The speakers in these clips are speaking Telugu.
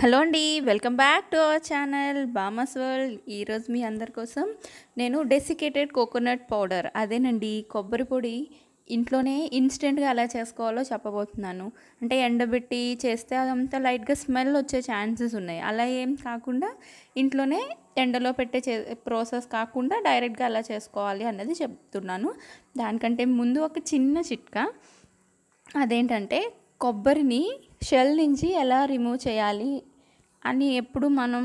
హలో అండి welcome back to our channel బామస్ వరల్డ్ ఈరోజు మీ అందరి కోసం నేను డెసికేటెడ్ కోకోనట్ పౌడర్ అదేనండి కొబ్బరి పొడి ఇంట్లోనే ఇన్స్టెంట్గా ఎలా చేసుకోవాలో చెప్పబోతున్నాను అంటే ఎండబెట్టి చేస్తే అదంతా లైట్గా స్మెల్ వచ్చే ఛాన్సెస్ ఉన్నాయి అలా ఏం కాకుండా ఇంట్లోనే ఎండలో పెట్టే చే ప్రాసెస్ కాకుండా డైరెక్ట్గా ఎలా చేసుకోవాలి అన్నది చెప్తున్నాను దానికంటే ముందు ఒక చిన్న చిట్కా అదేంటంటే కొబ్బరిని షెల్ నుంచి ఎలా రిమూవ్ చేయాలి అని ఎప్పుడు మనం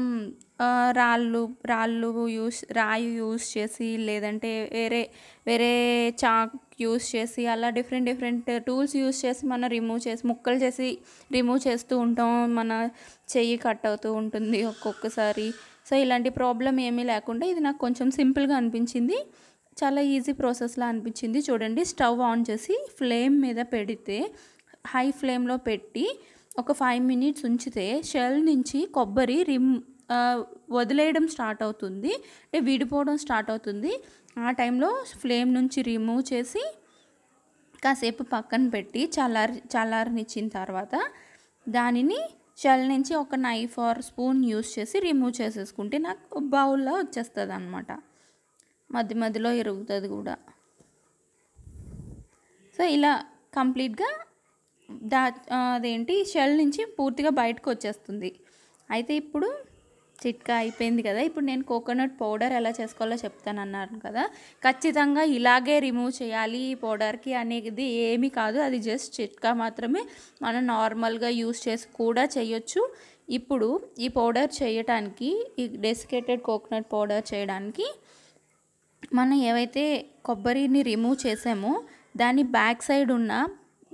రాళ్ళు రాళ్ళు యూస్ రాయి యూస్ చేసి లేదంటే వేరే వేరే చాక్ యూస్ చేసి అలా డిఫరెంట్ డిఫరెంట్ టూల్స్ యూస్ చేసి మనం రిమూవ్ చేసి ముక్కలు చేసి రిమూవ్ చేస్తూ ఉంటాం మన చెయ్యి కట్ అవుతూ ఉంటుంది ఒక్కొక్కసారి సో ఇలాంటి ప్రాబ్లం ఏమీ లేకుండా ఇది నాకు కొంచెం సింపుల్గా అనిపించింది చాలా ఈజీ ప్రాసెస్లా అనిపించింది చూడండి స్టవ్ ఆన్ చేసి ఫ్లేమ్ మీద పెడితే హై ఫ్లేమ్లో పెట్టి ఒక ఫైవ్ మినిట్స్ ఉంచితే షెల్ నుంచి కొబ్బరి రిమ్ వదిలేయడం స్టార్ట్ అవుతుంది అంటే విడిపోవడం స్టార్ట్ అవుతుంది ఆ టైంలో ఫ్లేమ్ నుంచి రిమూవ్ చేసి కాసేపు పక్కన పెట్టి చల్లారి చల్లారినిచ్చిన తర్వాత దానిని షెల్ నుంచి ఒక నైఫ్ ఆర్ స్పూన్ యూస్ చేసి రిమూవ్ చేసేసుకుంటే నాకు బౌల్లో వచ్చేస్తుంది అనమాట మధ్య మధ్యలో ఇరుగుతుంది కూడా సో ఇలా కంప్లీట్గా దా అదేంటి షెల్ నుంచి పూర్తిగా బయటకు వచ్చేస్తుంది అయితే ఇప్పుడు చిట్కా అయిపోయింది కదా ఇప్పుడు నేను కోకోనట్ పౌడర్ ఎలా చేసుకోవాలో చెప్తాను అన్నారు కదా ఖచ్చితంగా ఇలాగే రిమూవ్ చేయాలి ఈ పౌడర్కి అనేది ఏమీ కాదు అది జస్ట్ చిట్కా మాత్రమే మనం నార్మల్గా యూస్ చేసి కూడా చేయొచ్చు ఇప్పుడు ఈ పౌడర్ చేయటానికి ఈ డెసికేటెడ్ కోకోనట్ పౌడర్ చేయడానికి మనం ఏవైతే కొబ్బరిని రిమూవ్ చేసామో దాని బ్యాక్ సైడ్ ఉన్న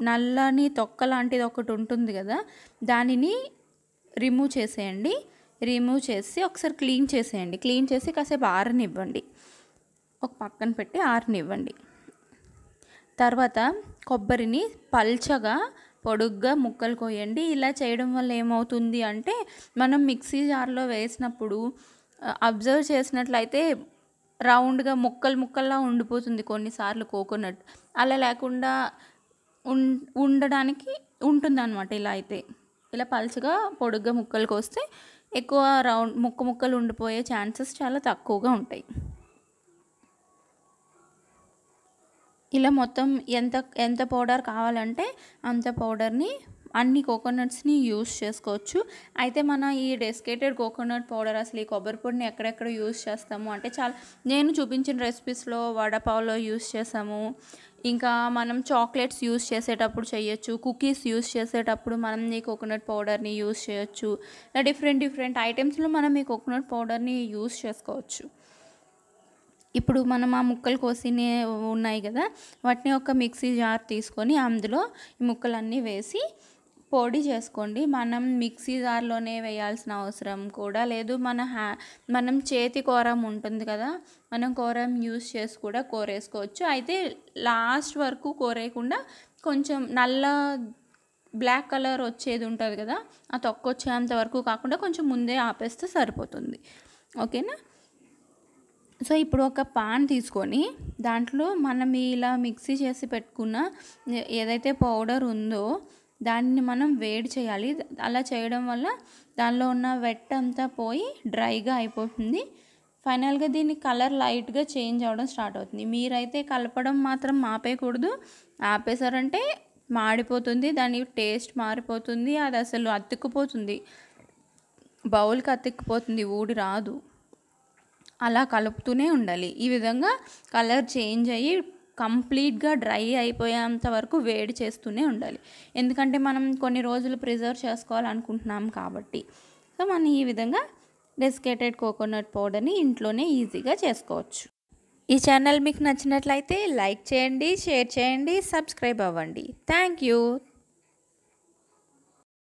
నల్లని తొక్క లాంటిది ఒకటి ఉంటుంది కదా దానిని రిమూవ్ చేసేయండి రిమూవ్ చేసి ఒకసారి క్లీన్ చేసేయండి క్లీన్ చేసి కాసేపు ఆరనివ్వండి ఒక పక్కన పెట్టి ఆరనివ్వండి తర్వాత కొబ్బరిని పల్చగా పొడుగ్గా ముక్కలు కోయండి ఇలా చేయడం వల్ల ఏమవుతుంది అంటే మనం మిక్సీ జార్లో వేసినప్పుడు అబ్జర్వ్ చేసినట్లయితే రౌండ్గా ముక్కలు ముక్కల్లా ఉండిపోతుంది కొన్నిసార్లు కోకోనట్ అలా లేకుండా ఉండడానికి ఉంటుందన్నమాట ఇలా అయితే ఇలా పలుచగా పొడుగ్గా ముక్కలు కోస్తే ఎక్కువ రౌండ్ ముక్క ముక్కలు ఉండిపోయే ఛాన్సెస్ చాలా తక్కువగా ఉంటాయి ఇలా మొత్తం ఎంత ఎంత పౌడర్ కావాలంటే అంత పౌడర్ని అన్ని కోకోనట్స్ని యూస్ చేసుకోవచ్చు అయితే మన ఈ డెస్కేటెడ్ కోకోనట్ పౌడర్ అసలు ఈ కొబ్బరి పొడిని ఎక్కడెక్కడ యూస్ చేస్తాము అంటే చాలా నేను చూపించిన రెసిపీస్లో వడపావులో యూస్ చేసాము ఇంకా మనం చాక్లెట్స్ యూస్ చేసేటప్పుడు చేయొచ్చు కుకీస్ యూస్ చేసేటప్పుడు మనం ఈ కోకోనట్ పౌడర్ని యూస్ చేయొచ్చు ఇలా డిఫరెంట్ డిఫరెంట్ ఐటమ్స్లో మనం ఈ కోకోనట్ పౌడర్ని యూస్ చేసుకోవచ్చు ఇప్పుడు మనం ఆ ముక్కలు కోసి ఉన్నాయి కదా వాటిని ఒక మిక్సీ జార్ తీసుకొని అందులో ఈ ముక్కలన్నీ వేసి పొడి చేసుకోండి మనం మిక్సీ జార్లోనే వేయాల్సిన అవసరం కూడా లేదు మన హ్యా మనం చేతి కూరం ఉంటుంది కదా మనం కూరం యూస్ చేసి కూడా కోరేసుకోవచ్చు అయితే లాస్ట్ వరకు కోరేయకుండా కొంచెం నల్ల బ్లాక్ కలర్ వచ్చేది ఉంటుంది కదా ఆ తొక్క వచ్చేంత వరకు కాకుండా కొంచెం ముందే ఆపేస్తే సరిపోతుంది ఓకేనా సో ఇప్పుడు ఒక పాన్ తీసుకొని దాంట్లో మనం ఇలా మిక్సీ చేసి పెట్టుకున్న ఏదైతే పౌడర్ ఉందో దాన్ని మనం వేడి చేయాలి అలా చేయడం వల్ల దానిలో ఉన్న వెట్ అంతా పోయి డ్రైగా అయిపోతుంది ఫైనల్గా దీన్ని కలర్ లైట్గా చేంజ్ అవ్వడం స్టార్ట్ అవుతుంది మీరైతే కలపడం మాత్రం ఆపేయకూడదు ఆపేశారంటే మాడిపోతుంది దాని టేస్ట్ మారిపోతుంది అది అసలు అతుక్కుపోతుంది బౌల్కి అతుక్కుపోతుంది ఊడి రాదు అలా కలుపుతూనే ఉండాలి ఈ విధంగా కలర్ చేంజ్ అయ్యి కంప్లీట్గా డ్రై అయిపోయేంత వరకు వేడి చేస్తూనే ఉండాలి ఎందుకంటే మనం కొన్ని రోజులు ప్రిజర్వ్ చేసుకోవాలనుకుంటున్నాం కాబట్టి సో మనం ఈ విధంగా డెస్కేటెడ్ కోకోనట్ పౌడర్ని ఇంట్లోనే ఈజీగా చేసుకోవచ్చు ఈ ఛానల్ మీకు నచ్చినట్లయితే లైక్ చేయండి షేర్ చేయండి సబ్స్క్రైబ్ అవ్వండి థ్యాంక్ యూ